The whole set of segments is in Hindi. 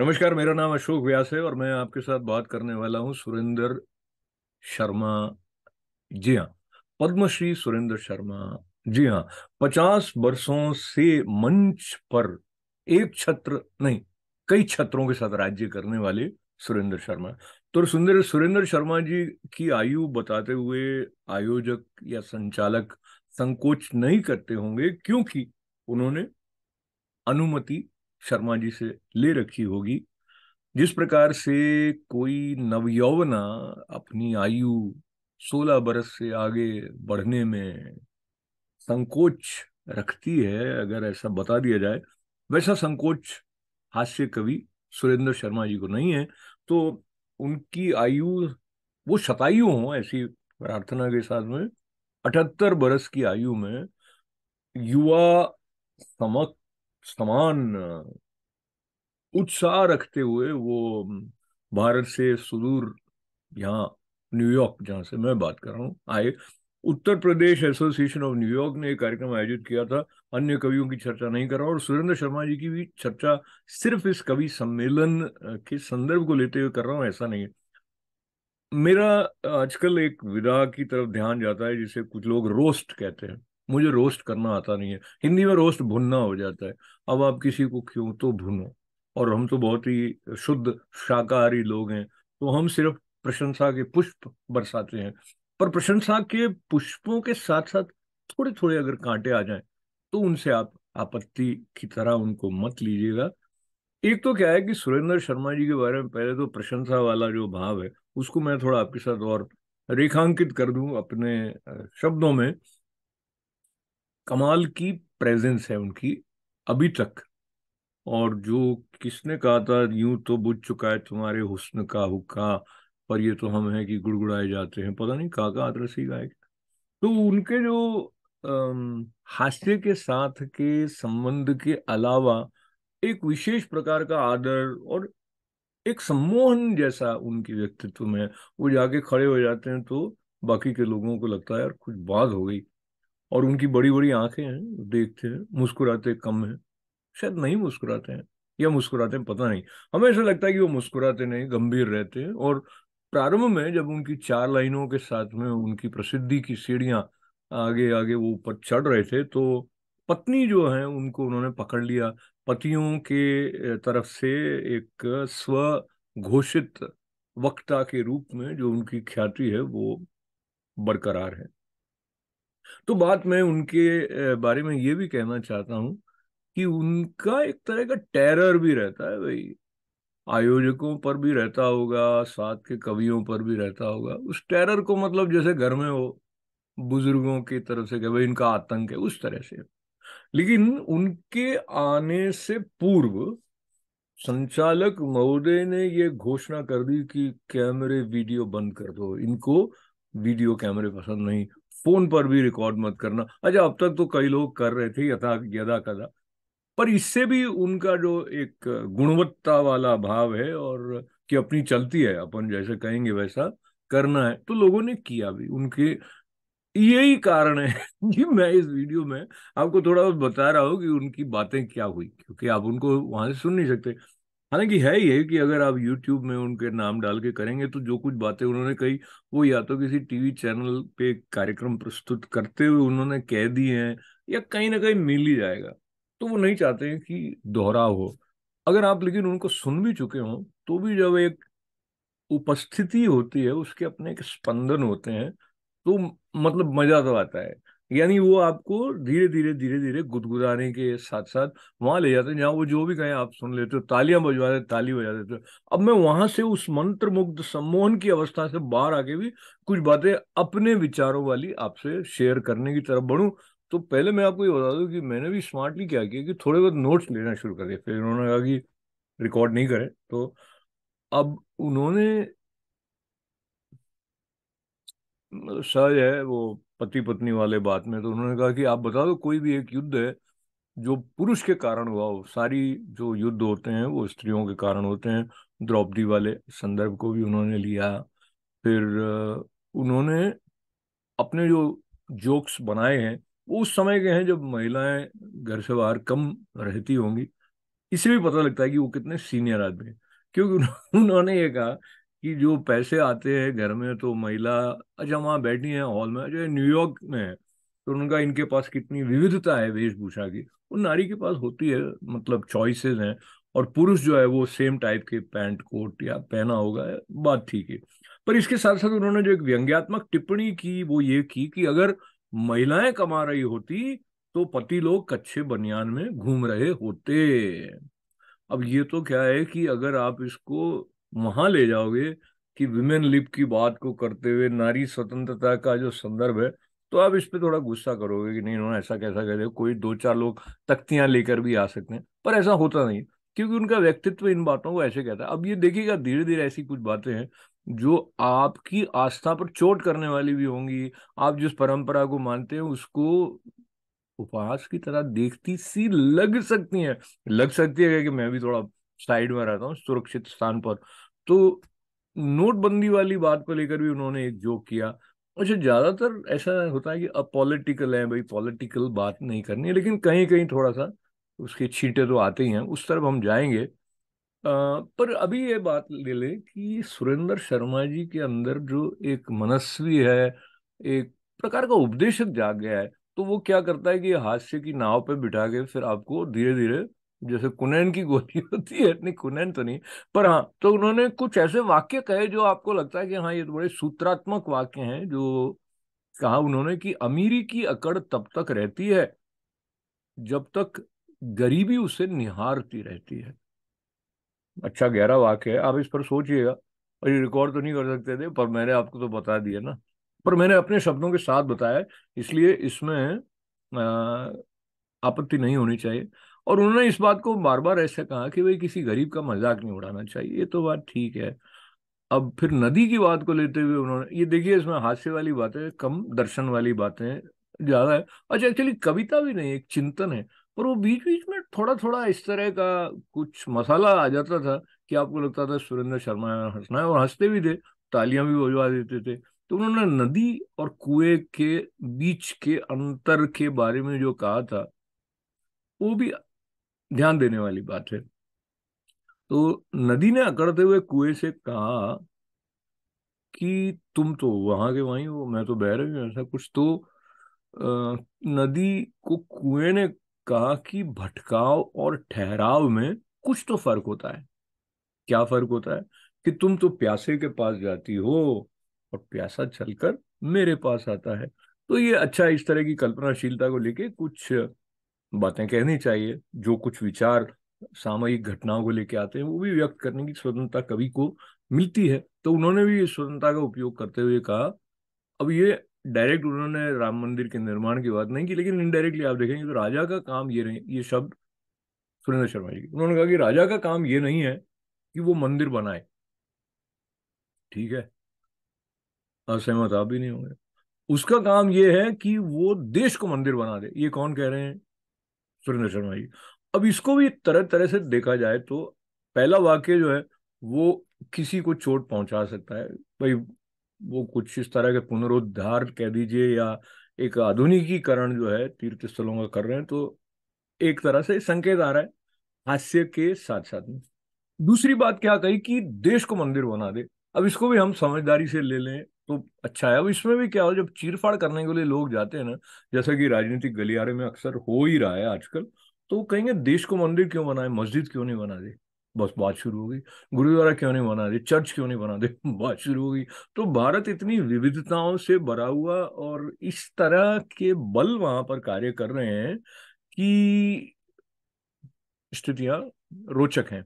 नमस्कार मेरा नाम अशोक व्यास है और मैं आपके साथ बात करने वाला हूं सुरेंद्र शर्मा जी हाँ पद्मश्री सुरेंद्र शर्मा जी हाँ पचास वर्षों से मंच पर एक छत्र नहीं कई छत्रों के साथ राज्य करने वाले सुरेंद्र शर्मा तो सुंदर सुरेंद्र शर्मा जी की आयु बताते हुए आयोजक या संचालक संकोच नहीं करते होंगे क्योंकि उन्होंने अनुमति शर्मा जी से ले रखी होगी जिस प्रकार से कोई नवयौवना अपनी आयु सोलह बरस से आगे बढ़ने में संकोच रखती है अगर ऐसा बता दिया जाए वैसा संकोच हास्य कवि सुरेंद्र शर्मा जी को नहीं है तो उनकी आयु वो शतायु हो ऐसी प्रार्थना के साथ में अठहत्तर बरस की आयु में युवा समक समान उत्साह रखते हुए वो भारत से सुदूर यहाँ न्यूयॉर्क जहाँ से मैं बात कर रहा हूँ आए Uttar Pradesh association of New York ने एक कार्यक्रम आयोजित किया था अन्य कवियों की चर्चा नहीं करा और सुरेंद्र शर्मा जी की भी चर्चा सिर्फ इस कवि सम्मेलन के संदर्भ को लेते हुए कर रहा हूँ ऐसा नहीं है मेरा आजकल एक विदा की तरफ ध्यान जाता है जिसे कुछ लोग रोस्ट कहते हैं मुझे रोस्ट करना आता नहीं है हिंदी में रोस्ट भुनना हो जाता है अब आप किसी को क्यों तो भुनो और हम तो बहुत ही शुद्ध शाकाहारी लोग हैं तो हम सिर्फ प्रशंसा के पुष्प बरसाते हैं पर प्रशंसा के पुष्पों के साथ साथ थोड़े थोड़े अगर कांटे आ जाएं तो उनसे आप आपत्ति की तरह उनको मत लीजिएगा एक तो क्या है कि सुरेंद्र शर्मा जी के बारे में पहले तो प्रशंसा वाला जो भाव है उसको मैं थोड़ा आपके साथ और रेखांकित कर दूं अपने शब्दों में कमाल की प्रेजेंस है उनकी अभी तक और जो किसने कहा था यूं तो बुझ चुका है तुम्हारे हुस्न का हुक्का पर ये तो हम हैं कि गुड़गुड़ाए जाते हैं पता नहीं काका का आदरसी गायक तो उनके जो हास्य के साथ के संबंध के अलावा एक विशेष प्रकार का आदर और एक सम्मोहन जैसा उनके व्यक्तित्व में वो जाके खड़े हो जाते हैं तो बाकी के लोगों को लगता है यार कुछ बात हो गई और उनकी बड़ी बड़ी आंखें हैं देखते हैं मुस्कुराते कम हैं शायद नहीं मुस्कुराते हैं या मुस्कुराते हैं पता नहीं हमें ऐसा लगता है कि वो मुस्कुराते नहीं गंभीर रहते हैं और प्रारंभ में जब उनकी चार लाइनों के साथ में उनकी प्रसिद्धि की सीढ़ियां आगे आगे वो ऊपर चढ़ रहे थे तो पत्नी जो है उनको उन्होंने पकड़ लिया पतियों के तरफ से एक स्व घोषित वक्ता के रूप में जो उनकी ख्याति है वो बरकरार है तो बात मैं उनके बारे में ये भी कहना चाहता हूँ कि उनका एक तरह का टेरर भी रहता है भाई आयोजकों पर भी रहता होगा साथ के कवियों पर भी रहता होगा उस टेरर को मतलब जैसे घर में हो बुजुर्गों की तरफ से कि भाई इनका आतंक है उस तरह से लेकिन उनके आने से पूर्व संचालक महोदय ने यह घोषणा कर दी कि कैमरे वीडियो बंद कर दो इनको वीडियो कैमरे पसंद नहीं फोन पर भी रिकॉर्ड मत करना अच्छा अब तक तो कई लोग कर रहे थे यथा यदा कदा पर इससे भी उनका जो एक गुणवत्ता वाला भाव है और कि अपनी चलती है अपन जैसे कहेंगे वैसा करना है तो लोगों ने किया भी उनके यही कारण है कि मैं इस वीडियो में आपको थोड़ा बता रहा हूँ कि उनकी बातें क्या हुई क्योंकि आप उनको वहां से सुन नहीं सकते हालांकि है ये कि अगर आप यूट्यूब में उनके नाम डाल के करेंगे तो जो कुछ बातें उन्होंने कही वो या तो किसी टीवी चैनल पे कार्यक्रम प्रस्तुत करते हुए उन्होंने कह दिए हैं या कहीं ना कहीं मिल ही जाएगा तो वो नहीं चाहते हैं कि दोहरा हो अगर आप लेकिन उनको सुन भी चुके हों तो भी जब एक उपस्थिति होती है उसके अपने एक स्पंदन होते हैं तो मतलब मजा तो आता है यानी वो आपको धीरे धीरे धीरे धीरे गुदगुदाने के साथ साथ वहां ले जाते हैं जहाँ वो जो भी कहें आप सुन लेते हो तालियां बजवा देते ताली बजा देते हो अब मैं वहां से उस मंत्र मुग्ध सम्मोहन की अवस्था से बाहर आके भी कुछ बातें अपने विचारों वाली आपसे शेयर करने की तरफ बढ़ू तो पहले मैं आपको ये बता दूं कि मैंने भी स्मार्टली क्या किया कि थोड़े बहुत नोट्स लेना शुरू कर दिया फिर उन्होंने कहा कि रिकॉर्ड नहीं करे तो अब उन्होंने मतलब सर है वो पति पत्नी वाले बात में तो उन्होंने कहा कि आप बता दो कोई भी एक युद्ध है जो पुरुष के कारण हुआ हो सारी जो युद्ध होते हैं वो स्त्रियों के कारण होते हैं द्रौपदी वाले संदर्भ को भी उन्होंने लिया फिर उन्होंने अपने जो जोक्स बनाए हैं वो उस समय के हैं जब महिलाएं घर से बाहर कम रहती होंगी इसे भी पता लगता है कि वो कितने सीनियर आदमी हैं क्योंकि उन्होंने ये कहा कि जो पैसे आते हैं घर में तो महिला अच्छा वहाँ बैठी है हॉल में अच्छा न्यूयॉर्क में है तो उनका इनके पास कितनी विविधता है वेशभूषा की वो नारी के पास होती है मतलब चॉइसेस हैं और पुरुष जो है वो सेम टाइप के पैंट कोट या पहना होगा बात ठीक है पर इसके साथ साथ उन्होंने जो एक व्यंग्यात्मक टिप्पणी की वो ये की कि अगर महिलाएं कमा रही होती तो पति लोग कच्चे बनियान में घूम रहे होते अब ये तो क्या है कि अगर आप इसको वहां ले जाओगे कि विमेन लिप की बात को करते हुए नारी स्वतंत्रता का जो संदर्भ है तो आप इस पर थोड़ा गुस्सा करोगे कि नहीं उन्होंने ऐसा कैसा कह दिया कोई दो चार लोग तख्तियां लेकर भी आ सकते हैं पर ऐसा होता नहीं क्योंकि उनका व्यक्तित्व इन बातों को ऐसे कहता है अब ये देखिएगा धीरे धीरे ऐसी कुछ बातें हैं जो आपकी आस्था पर चोट करने वाली भी होंगी आप जिस परंपरा को मानते हैं उसको उपहास की तरह देखती सी लग सकती है लग सकती है कि मैं भी थोड़ा साइड में रहता हूँ सुरक्षित स्थान पर तो नोटबंदी वाली बात को लेकर भी उन्होंने एक जोक किया अच्छा ज्यादातर ऐसा होता है कि पॉलिटिकल है भाई पॉलिटिकल बात नहीं करनी है लेकिन कहीं कहीं थोड़ा सा उसके छींटे तो आते ही हैं उस तरफ हम जाएंगे आ, पर अभी ये बात ले ले कि सुरेंद्र शर्मा जी के अंदर जो एक मनस्वी है एक प्रकार का उपदेशक जाग गया है तो वो क्या करता है कि हास्य की नाव पे बिठा के फिर आपको धीरे धीरे जैसे कुनैन की गोली होती है इतनी कुनैन तो नहीं पर हाँ तो उन्होंने कुछ ऐसे वाक्य कहे जो आपको लगता है कि हाँ ये तो बड़े सूत्रात्मक वाक्य हैं जो कहा उन्होंने कि अमीरी की अकड़ तब तक रहती है जब तक गरीबी उसे निहारती रहती है अच्छा गहरा वाक्य है आप इस पर सोचिएगा और ये रिकॉर्ड तो नहीं कर सकते थे पर मैंने आपको तो बता दिया ना पर मैंने अपने शब्दों के साथ बताया इसलिए इसमें आपत्ति नहीं होनी चाहिए और उन्होंने इस बात को बार बार ऐसे कहा कि भाई किसी गरीब का मजाक नहीं उड़ाना चाहिए ये तो बात ठीक है अब फिर नदी की बात को लेते हुए उन्होंने ये देखिए इसमें हास्य वाली बातें कम दर्शन वाली बातें ज्यादा है अच्छा एक्चुअली कविता भी नहीं एक चिंतन है पर वो बीच बीच में थोड़ा थोड़ा इस तरह का कुछ मसाला आ जाता था कि आपको लगता था सुरेंद्र शर्मा हंसना है और हंसते भी थे तालियां भी बजवा देते थे तो उन्होंने नदी और कुएं के बीच के अंतर के बारे में जो कहा था वो भी ध्यान देने वाली बात है तो नदी ने अकड़ते हुए कुएं से कहा कि तुम तो वहां के वहीं हो मैं तो बह रही हूँ ऐसा कुछ तो नदी को कुएं ने कहा कि भटकाव और ठहराव में कुछ तो फर्क होता है क्या फर्क होता है कि तुम तो प्यासे के पास जाती हो और प्यासा चलकर मेरे पास आता है तो ये अच्छा इस तरह की कल्पनाशीलता को लेके कुछ बातें कहनी चाहिए जो कुछ विचार सामयिक घटनाओं को लेकर आते हैं वो भी व्यक्त करने की स्वतंत्रता कवि को मिलती है तो उन्होंने भी इस स्वतंत्रता का उपयोग करते हुए कहा अब ये डायरेक्ट उन्होंने राम मंदिर के निर्माण की बात नहीं की लेकिन इनडायरेक्टली आप देखेंगे तो राजा का काम ये नहीं ये शब्द सुरेंद्र शर्मा जी उन्होंने कहा कि राजा का काम ये नहीं है कि वो मंदिर बनाए ठीक है असहमत आप भी नहीं होंगे उसका काम ये है कि वो देश को मंदिर बना दे ये कौन कह रहे हैं सुरेंद्र शर्मा जी अब इसको भी तरह तरह से देखा जाए तो पहला वाक्य जो है वो किसी को चोट पहुंचा सकता है भाई वो कुछ इस तरह के पुनरुद्धार कह दीजिए या एक आधुनिकीकरण जो है तीर्थ स्थलों का कर रहे हैं तो एक तरह से संकेत आ रहा है हास्य के साथ साथ में दूसरी बात क्या कही कि देश को मंदिर बना दे अब इसको भी हम समझदारी से ले लें तो अच्छा है अब इसमें भी क्या हो जब चीरफाड़ करने के लिए लोग जाते हैं ना जैसे कि राजनीतिक गलियारे में अक्सर हो ही रहा है आजकल तो कहेंगे देश को मंदिर क्यों बनाए मस्जिद क्यों नहीं बना दे बस बात शुरू हो गई गुरुद्वारा क्यों नहीं बना दे चर्च क्यों नहीं बना दे बात शुरू हो गई तो भारत इतनी विविधताओं से भरा हुआ और इस तरह के बल वहां पर कार्य कर रहे हैं कि स्थितियां रोचक हैं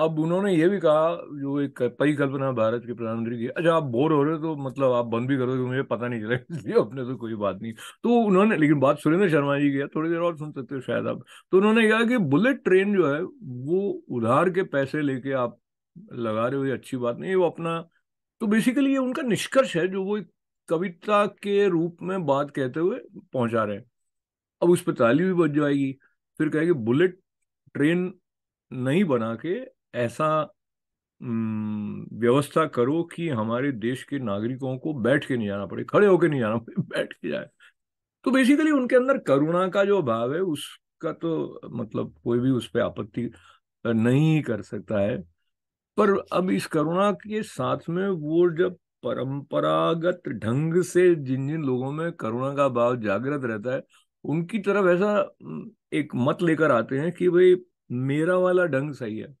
अब उन्होंने ये भी कहा जो एक परिकल्पना भारत के प्रधानमंत्री की अच्छा आप बोर हो रहे हो तो मतलब आप बंद भी कर दो मुझे पता नहीं चला अपने तो कोई बात नहीं तो उन्होंने लेकिन बात सुरेंद्र शर्मा जी की है थोड़ी देर और सुन सकते हो शायद आप तो उन्होंने कहा कि बुलेट ट्रेन जो है वो उधार के पैसे लेके आप लगा रहे हो ये अच्छी बात नहीं वो अपना तो बेसिकली ये उनका निष्कर्ष है जो वो कविता के रूप में बात कहते हुए पहुंचा रहे हैं अब उस पर ताली भी बच जाएगी फिर कहेगी बुलेट ट्रेन नहीं बना के ऐसा व्यवस्था करो कि हमारे देश के नागरिकों को बैठ के नहीं जाना पड़े खड़े होके नहीं जाना पड़े बैठ के जाए तो बेसिकली उनके अंदर करुणा का जो भाव है उसका तो मतलब कोई भी उस पर आपत्ति नहीं कर सकता है पर अब इस करुणा के साथ में वो जब परंपरागत ढंग से जिन जिन लोगों में करुणा का भाव जागृत रहता है उनकी तरफ ऐसा एक मत लेकर आते हैं कि भाई मेरा वाला ढंग सही है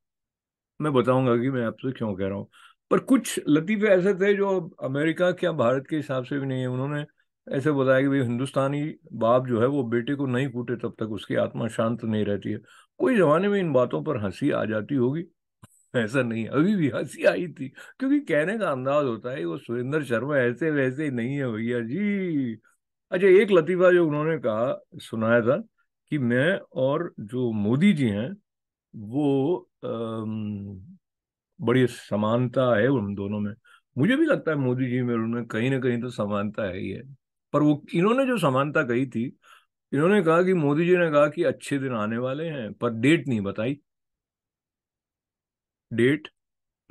मैं बताऊंगा कि मैं आपसे क्यों कह रहा हूँ पर कुछ लतीफ़े ऐसे थे जो अमेरिका क्या भारत के हिसाब से भी नहीं है उन्होंने ऐसे बताया कि भाई हिंदुस्तानी बाप जो है वो बेटे को नहीं कूटे तब तक उसकी आत्मा शांत नहीं रहती है कोई जमाने में इन बातों पर हंसी आ जाती होगी ऐसा नहीं अभी भी हंसी आई थी क्योंकि कहने का अंदाज होता है वो सुरेंद्र शर्मा ऐसे वैसे ही नहीं है भैया जी अच्छा एक लतीफ़ा जो उन्होंने कहा सुनाया था कि मैं और जो मोदी जी हैं वो बड़ी समानता है उन दोनों में मुझे भी लगता है मोदी जी में उन्होंने कहीं ना कहीं तो समानता है ही है पर वो इन्होंने जो समानता कही थी इन्होंने कहा कि मोदी जी ने कहा कि अच्छे दिन आने वाले हैं पर डेट नहीं बताई डेट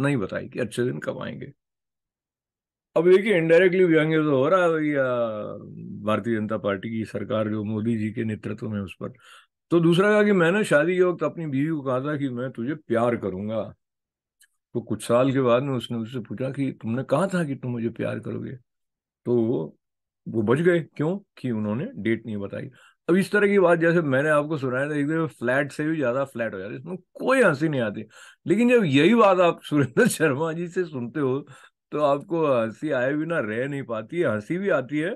नहीं बताई कि अच्छे दिन कब आएंगे अब देखिए इनडायरेक्टली व्यंग्य तो हो रहा है भैया भारतीय जनता पार्टी की सरकार जो मोदी जी के नेतृत्व में उस पर तो दूसरा कहा कि मैंने शादी के वक्त अपनी बीवी को कहा था कि मैं तुझे प्यार करूंगा तो कुछ साल के बाद में उसने उससे पूछा कि तुमने कहा था कि तुम मुझे प्यार करोगे तो वो बच गए क्यों कि उन्होंने डेट नहीं बताई अब इस तरह की बात जैसे मैंने आपको सुनाया था एक दिन तो फ्लैट से भी ज्यादा फ्लैट हो जाती है इसमें कोई हंसी नहीं आती लेकिन जब यही बात आप सुरेंद्र शर्मा जी से सुनते हो तो आपको हंसी आए बिना रह नहीं पाती है हंसी भी आती है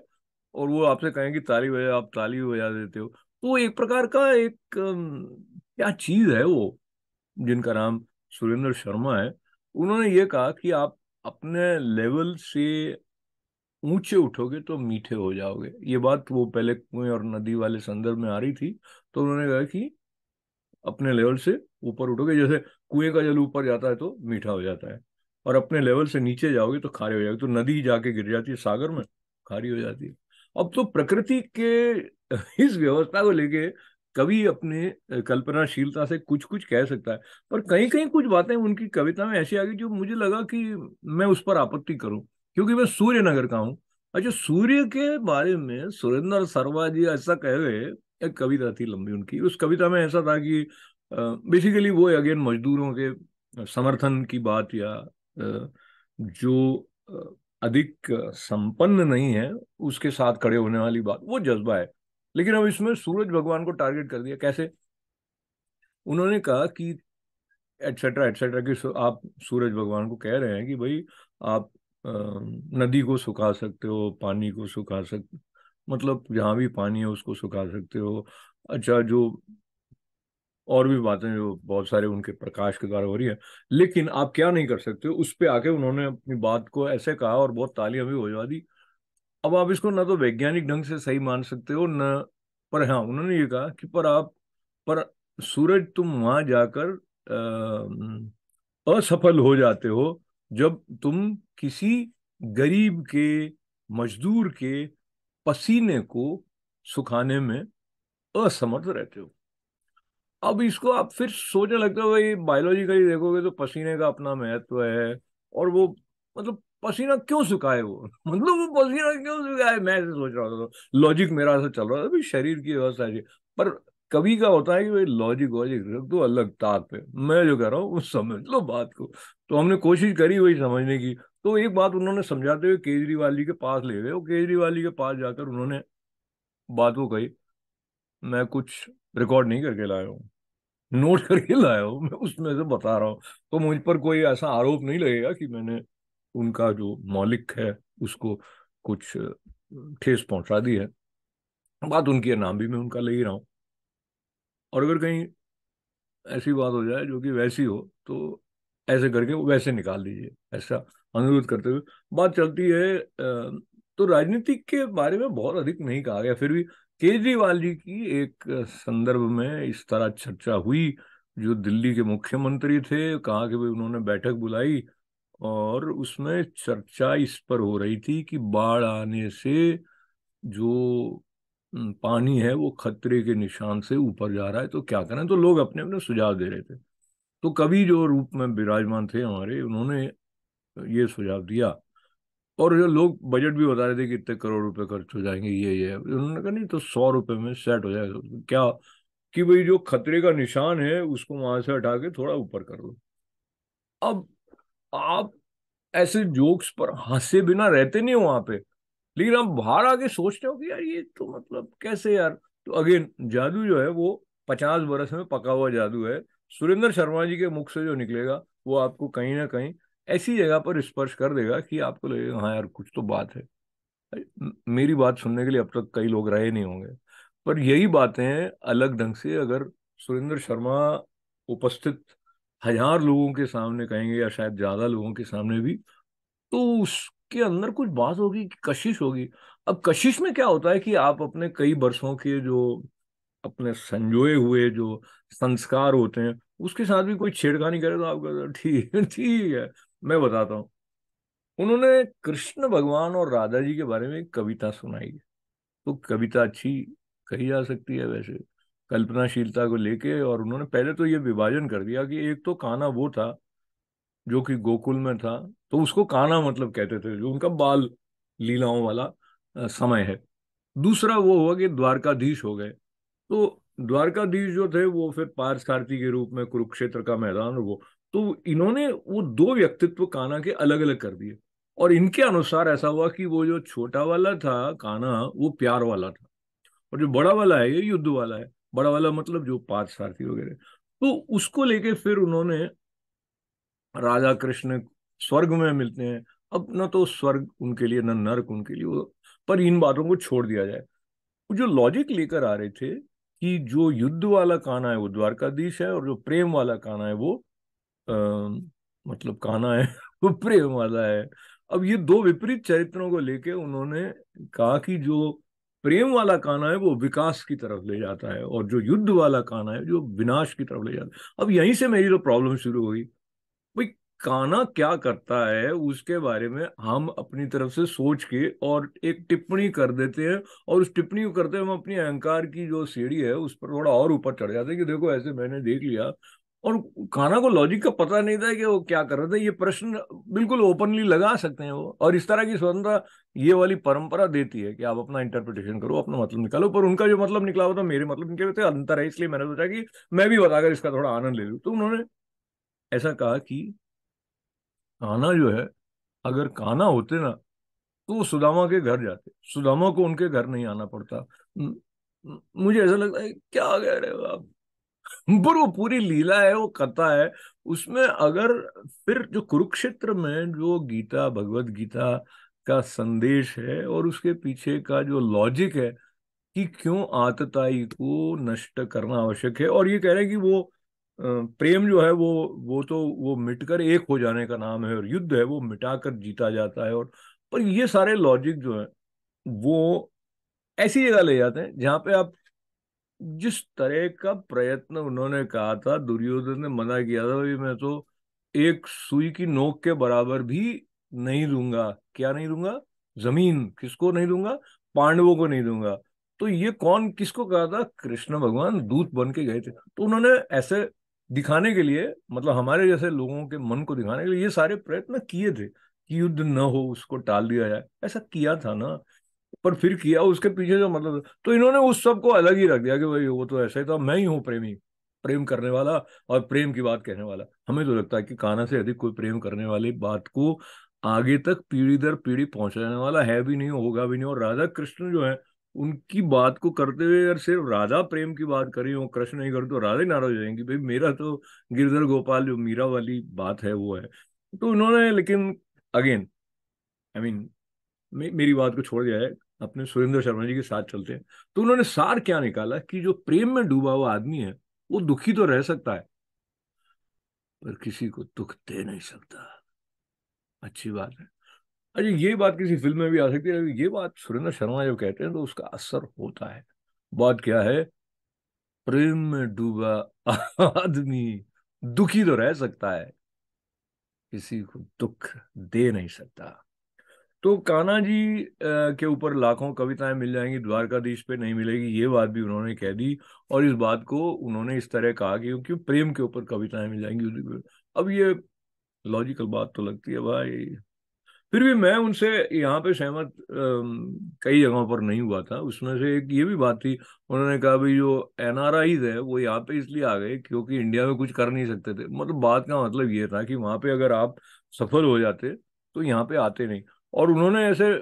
और वो आपसे कहें कि ताली बजा आप ताली भी बजा देते हो वो एक प्रकार का एक क्या चीज है वो जिनका नाम सुरेंद्र शर्मा है उन्होंने ये कहा कि आप अपने लेवल से ऊंचे उठोगे तो मीठे हो जाओगे ये बात वो पहले कुएं और नदी वाले संदर्भ में आ रही थी तो उन्होंने कहा कि अपने लेवल से ऊपर उठोगे जैसे कुएं का जल ऊपर जाता है तो मीठा हो जाता है और अपने लेवल से नीचे जाओगे तो खारे हो जाएगी तो नदी जाके गिर जाती है सागर में खारी हो जाती है अब तो प्रकृति के इस व्यवस्था को लेके कवि अपने कल्पनाशीलता से कुछ कुछ कह सकता है पर कहीं कहीं कुछ बातें उनकी कविता में ऐसी आ गई जो मुझे लगा कि मैं उस पर आपत्ति करूं क्योंकि मैं सूर्य नगर का हूं अच्छा सूर्य के बारे में सुरेंद्र सरवा जी ऐसा कह गए एक कविता थी लंबी उनकी उस कविता में ऐसा था कि बेसिकली वो अगेन मजदूरों के समर्थन की बात या जो अधिक संपन्न नहीं है उसके साथ खड़े होने वाली बात वो जज्बा है लेकिन अब इसमें सूरज भगवान को टारगेट कर दिया कैसे उन्होंने कहा कि एटसेट्रा एटसेट्रा कि आप सूरज भगवान को कह रहे हैं कि भाई आप नदी को सुखा सकते हो पानी को सुखा सकते मतलब जहाँ भी पानी है उसको सुखा सकते हो अच्छा जो और भी बातें जो बहुत सारे उनके प्रकाश के द्वारा हो रही है लेकिन आप क्या नहीं कर सकते उस पर आके उन्होंने अपनी बात को ऐसे कहा और बहुत तालियां भी जा दी अब आप इसको ना तो वैज्ञानिक ढंग से सही मान सकते हो न पर हाँ उन्होंने ये कहा कि पर आप पर सूरज तुम वहां जाकर असफल हो जाते हो जब तुम किसी गरीब के मजदूर के पसीने को सुखाने में असमर्थ रहते हो अब इसको आप फिर सोचने लगते हो भाई बायोलॉजिकली देखोगे तो पसीने का अपना महत्व है और वो मतलब पसीना क्यों सुखाए वो मतलब वो पसीना क्यों सुखाए मैं ऐसे सोच रहा था लॉजिक तो मेरा ऐसा चल रहा था भाई शरीर की व्यवस्था ऐसी पर कभी का होता है कि भाई लॉजिक वॉजिक रख दो अलग ताक पे मैं जो कह रहा हूँ वो समझ लो बात को तो हमने कोशिश करी वही समझने की तो एक बात उन्होंने समझाते हुए केजरीवाल जी के पास ले गए और केजरीवाल जी के पास जाकर उन्होंने बात को कही मैं कुछ रिकॉर्ड नहीं करके लाया हूँ नोट करके लाया हूँ मैं उसमें से बता रहा हूँ तो मुझ पर कोई ऐसा आरोप नहीं लगेगा कि मैंने उनका जो मौलिक है उसको कुछ ठेस पहुंचा दी है बात उनकी है नाम भी मैं उनका ले ही रहा हूं और अगर कहीं ऐसी बात हो जाए जो कि वैसी हो तो ऐसे करके वैसे निकाल दीजिए ऐसा अनुरोध करते हुए बात चलती है तो राजनीति के बारे में बहुत अधिक नहीं कहा गया फिर भी केजरीवाल जी की एक संदर्भ में इस तरह चर्चा हुई जो दिल्ली के मुख्यमंत्री थे कहा कि भाई उन्होंने बैठक बुलाई और उसमें चर्चा इस पर हो रही थी कि बाढ़ आने से जो पानी है वो खतरे के निशान से ऊपर जा रहा है तो क्या करें तो लोग अपने अपने सुझाव दे रहे थे तो कवि जो रूप में विराजमान थे हमारे उन्होंने ये सुझाव दिया और जो लोग बजट भी बता रहे थे कि इतने करोड़ रुपए खर्च हो जाएंगे ये ये उन्होंने कहा नहीं तो सौ रुपये में सेट हो जाएगा तो क्या कि भाई जो खतरे का निशान है उसको वहां से हटा के थोड़ा ऊपर कर लो अब आप ऐसे जोक्स पर हंसे बिना रहते नहीं हो वहां पे लेकिन आप बाहर आके सोचते हो कि यार ये तो मतलब कैसे यार तो अगेन जादू जो है वो पचास बरस में पका हुआ जादू है सुरेंद्र शर्मा जी के मुख से जो निकलेगा वो आपको कहीं ना कहीं ऐसी जगह पर स्पर्श कर देगा कि आपको लगेगा हाँ यार कुछ तो बात है मेरी बात सुनने के लिए अब तक कई लोग रहे नहीं होंगे पर यही बातें अलग ढंग से अगर सुरेंद्र शर्मा उपस्थित हजार लोगों के सामने कहेंगे या शायद ज्यादा लोगों के सामने भी तो उसके अंदर कुछ बात होगी कशिश होगी अब कशिश में क्या होता है कि आप अपने कई बरसों के जो अपने संजोए हुए जो संस्कार होते हैं उसके साथ भी कोई छेड़खानी करे तो आपका ठीक है ठीक है मैं बताता हूँ उन्होंने कृष्ण भगवान और राधा जी के बारे में कविता सुनाई है तो कविता अच्छी कही जा सकती है वैसे कल्पनाशीलता को लेके और उन्होंने पहले तो ये विभाजन कर दिया कि एक तो काना वो था जो कि गोकुल में था तो उसको काना मतलब कहते थे जो उनका बाल लीलाओं वाला समय है दूसरा वो हुआ कि द्वारकाधीश हो गए तो द्वारकाधीश जो थे वो फिर पार्सारथी के रूप में कुरुक्षेत्र का मैदान वो तो इन्होंने वो दो व्यक्तित्व काना के अलग अलग कर दिए और इनके अनुसार ऐसा हुआ कि वो जो छोटा वाला था काना वो प्यार वाला था और जो बड़ा वाला है ये युद्ध वाला है बड़ा वाला मतलब जो पाँच सारथी वगैरह तो उसको लेके फिर उन्होंने राधा कृष्ण स्वर्ग में मिलते हैं अब ना तो स्वर्ग उनके लिए ना नर्क उनके लिए पर इन बातों को छोड़ दिया जाए जो लॉजिक लेकर आ रहे थे कि जो युद्ध वाला काना है वो द्वारकाधीश है और जो प्रेम वाला काना है वो आ, मतलब काना है वो प्रेम वाला है अब ये दो विपरीत चरित्रों को लेके उन्होंने कहा कि जो प्रेम वाला काना है वो विकास की तरफ ले जाता है और जो युद्ध वाला काना है जो विनाश की तरफ ले जाता है अब यहीं से मेरी तो प्रॉब्लम शुरू हुई भाई काना क्या करता है उसके बारे में हम अपनी तरफ से सोच के और एक टिप्पणी कर देते हैं और उस टिप्पणी को करते हुए हम अपनी अहंकार की जो सीढ़ी है उस पर थोड़ा और ऊपर चढ़ जाते हैं कि देखो ऐसे मैंने देख लिया और खाना को लॉजिक का पता नहीं था कि वो क्या कर रहे थे ये प्रश्न बिल्कुल ओपनली लगा सकते हैं वो और इस तरह की स्वतंत्रता ये वाली परंपरा देती है कि आप अपना इंटरप्रिटेशन करो अपना मतलब निकालो पर उनका जो मतलब निकला हुआ था मेरे मतलब इनके से अंतर है इसलिए मैंने सोचा कि मैं भी बताकर इसका थोड़ा आनंद ले लूँ तो उन्होंने ऐसा कहा कि काना जो है अगर काना होते ना तो वो सुदामा के घर जाते सुदामा को उनके घर नहीं आना पड़ता मुझे ऐसा लगता है क्या कह रहे हो आप पर वो पूरी लीला है वो कथा है उसमें अगर फिर जो कुरुक्षेत्र में जो गीता भगवत गीता का संदेश है और उसके पीछे का जो लॉजिक है कि क्यों आतताई को नष्ट करना आवश्यक है और ये कह रहे हैं कि वो प्रेम जो है वो वो तो वो मिटकर एक हो जाने का नाम है और युद्ध है वो मिटाकर जीता जाता है और पर ये सारे लॉजिक जो है वो ऐसी जगह ले जाते हैं जहाँ पे आप जिस तरह का प्रयत्न उन्होंने कहा था दुर्योधन ने मना किया था भाई मैं तो एक सुई की नोक के बराबर भी नहीं दूंगा क्या नहीं दूंगा जमीन किसको नहीं दूंगा पांडवों को नहीं दूंगा तो ये कौन किसको कहा था कृष्ण भगवान दूत बन के गए थे तो उन्होंने ऐसे दिखाने के लिए मतलब हमारे जैसे लोगों के मन को दिखाने के लिए ये सारे प्रयत्न किए थे कि युद्ध न हो उसको टाल दिया जाए ऐसा किया था ना पर फिर किया उसके पीछे जो मतलब तो इन्होंने उस सब को अलग ही रख दिया कि भाई वो तो ऐसा ही था मैं ही हूँ प्रेमी प्रेम करने वाला और प्रेम की बात कहने वाला हमें तो लगता है कि काना से अधिक कोई प्रेम करने वाली बात को आगे तक पीढ़ी दर पीढ़ी पहुंचाने वाला है भी नहीं होगा भी नहीं और राधा कृष्ण जो है उनकी बात को करते हुए अगर सिर्फ राधा प्रेम की बात करें और कृष्ण नहीं करें तो राधा ही नाराज हो जाएंगी भाई मेरा तो गिरधर गोपाल जो मीरा वाली बात है वो है तो उन्होंने लेकिन अगेन आई मीन मेरी बात को छोड़ दिया है अपने सुरेंद्र शर्मा जी के साथ चलते हैं तो उन्होंने सार क्या निकाला कि जो प्रेम में डूबा हुआ आदमी है वो दुखी तो रह सकता है पर किसी को दुख दे नहीं सकता अच्छी बात है अच्छा ये बात किसी फिल्म में भी आ सकती है ये बात सुरेंद्र शर्मा जब कहते हैं तो उसका असर होता है बात क्या है प्रेम में डूबा आदमी दुखी तो रह सकता है किसी को दुख दे नहीं सकता तो कान्हा जी के ऊपर लाखों कविताएं मिल जाएंगी द्वारकाधीश पे नहीं मिलेगी ये बात भी उन्होंने कह दी और इस बात को उन्होंने इस तरह कहा कि क्योंकि प्रेम के ऊपर कविताएं मिल जाएंगी अब ये लॉजिकल बात तो लगती है भाई फिर भी मैं उनसे यहाँ पे सहमत कई जगहों पर नहीं हुआ था उसमें से एक ये भी बात थी उन्होंने कहा भाई जो एन है वो यहाँ पे इसलिए आ गए क्योंकि इंडिया में कुछ कर नहीं सकते थे मतलब बात का मतलब ये था कि वहाँ पे अगर आप सफल हो जाते तो यहाँ पे आते नहीं और उन्होंने ऐसे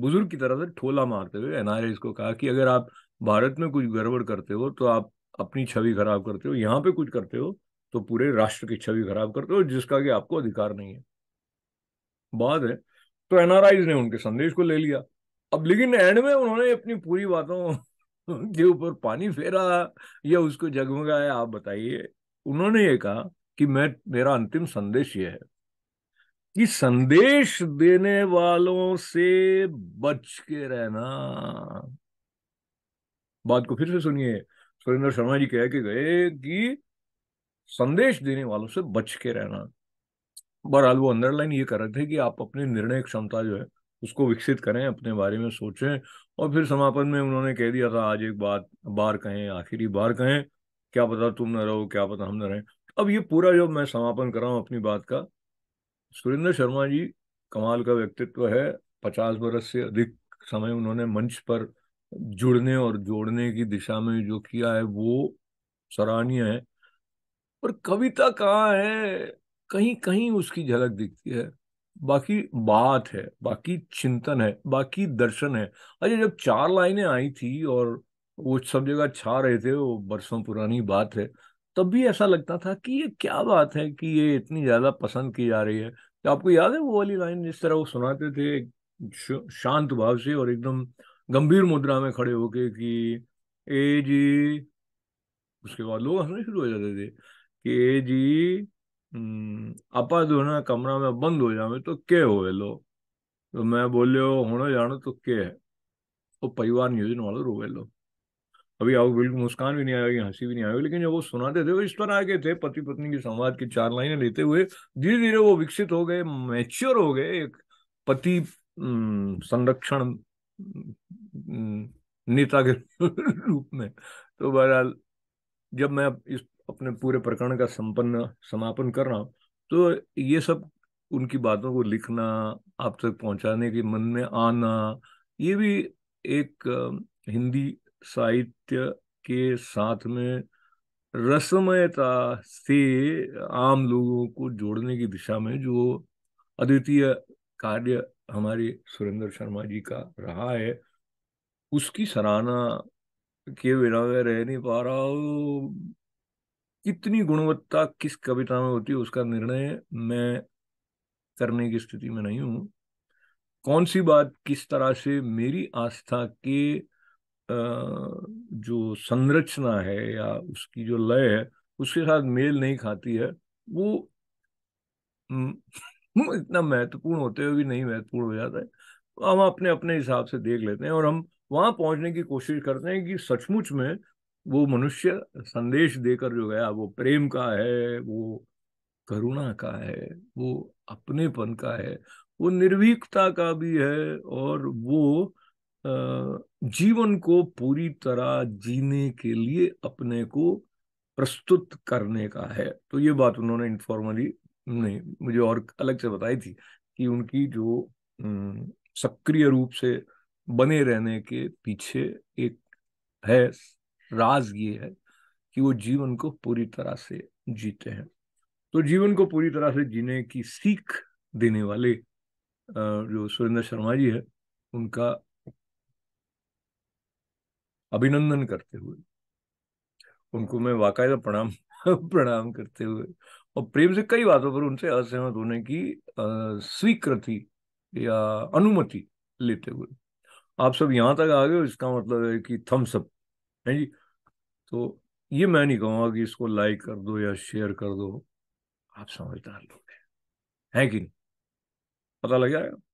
बुजुर्ग की तरह से ठोला मारते हुए एनआरए को कहा कि अगर आप भारत में कुछ गड़बड़ करते हो तो आप अपनी छवि खराब करते हो यहाँ पे कुछ करते हो तो पूरे राष्ट्र की छवि खराब करते हो जिसका कि आपको अधिकार नहीं है बात है तो एनआरआईज ने उनके संदेश को ले लिया अब लेकिन एंड में उन्होंने अपनी पूरी बातों के ऊपर पानी फेरा या उसको जगमगाया आप बताइए उन्होंने ये कहा कि मैं मेरा अंतिम संदेश यह है कि संदेश देने वालों से बच के रहना बात को फिर से सुनिए सुरेंद्र शर्मा जी कह के गए कि संदेश देने वालों से बच के रहना बहरहाल वो अंडरलाइन ये कर रहे थे कि आप अपने निर्णय क्षमता जो है उसको विकसित करें अपने बारे में सोचें और फिर समापन में उन्होंने कह दिया था आज एक बात बार कहें आखिरी बार कहें क्या पता तुम न रहो क्या पता हम न रहें अब ये पूरा जो मैं समापन कर रहा हूँ अपनी बात का सुरेंद्र शर्मा जी कमाल का व्यक्तित्व है पचास बरस से अधिक समय उन्होंने मंच पर जुड़ने और जोड़ने की दिशा में जो किया है वो सराहनीय है पर कविता कहाँ है कहीं कहीं उसकी झलक दिखती है बाकी बात है बाकी चिंतन है बाकी दर्शन है अच्छा जब चार लाइनें आई थी और वो सब जगह छा रहे थे वो बरसों पुरानी बात है तब भी ऐसा लगता था कि ये क्या बात है कि ये इतनी ज्यादा पसंद की जा रही है तो आपको याद है वो वाली लाइन जिस तरह वो सुनाते थे शांत भाव से और एकदम गंभीर मुद्रा में खड़े होके कि ए जी उसके बाद लोग हंसने शुरू हो जाते थे कि ए जी आपा हम्म, जो है कमरा में बंद हो जावे तो के हो लो तो मैं बोलियो हूं जानो तो के है वो तो परिवार नियोजन वालों गए लो अभी आओ बिल्कुल मुस्कान भी नहीं आएगी हंसी भी नहीं आएगी लेकिन जब वो सुनाते थे वो इस पर आ थे पति पत्नी के संवाद की चार लाइनें लेते हुए धीरे धीरे वो विकसित हो गए मैच्योर हो गए एक पति संरक्षण नेता के रूप में तो बहरहाल जब मैं इस अपने पूरे प्रकरण का संपन्न समापन कर रहा हूँ तो ये सब उनकी बातों को लिखना आप तक पहुंचाने के मन में आना ये भी एक हिंदी साहित्य के साथ में रसमयता से आम लोगों को जोड़ने की दिशा में जो अद्वितीय कार्य हमारे सुरेंद्र शर्मा जी का रहा है उसकी सराहना के बिना मैं रह नहीं पा रहा कितनी गुणवत्ता किस कविता में होती है उसका निर्णय मैं करने की स्थिति में नहीं हूं कौन सी बात किस तरह से मेरी आस्था के जो संरचना है या उसकी जो लय है उसके साथ मेल नहीं खाती है वो इतना महत्वपूर्ण होते हुए भी नहीं महत्वपूर्ण हो जाता है तो हम अपने अपने हिसाब से देख लेते हैं और हम वहां पहुंचने की कोशिश करते हैं कि सचमुच में वो मनुष्य संदेश देकर जो गया वो प्रेम का है वो करुणा का है वो अपनेपन का है वो निर्भीकता का भी है और वो आ, जीवन को पूरी तरह जीने के लिए अपने को प्रस्तुत करने का है तो ये बात उन्होंने इनफॉर्मली नहीं मुझे और अलग से बताई थी कि उनकी जो सक्रिय रूप से बने रहने के पीछे एक है राज ये है कि वो जीवन को पूरी तरह से जीते हैं तो जीवन को पूरी तरह से जीने की सीख देने वाले जो सुरेंद्र शर्मा जी है उनका अभिनंदन करते हुए उनको मैं वाकायदा प्रणाम प्रणाम करते हुए और प्रेम से कई बातों पर उनसे असहमत होने की स्वीकृति या अनुमति लेते हुए आप सब यहाँ तक आ गए इसका मतलब है कि थम्स अप है जी तो ये मैं नहीं कहूँगा कि इसको लाइक कर दो या शेयर कर दो आप समझदार लोग हैं है कि नहीं पता लग जाएगा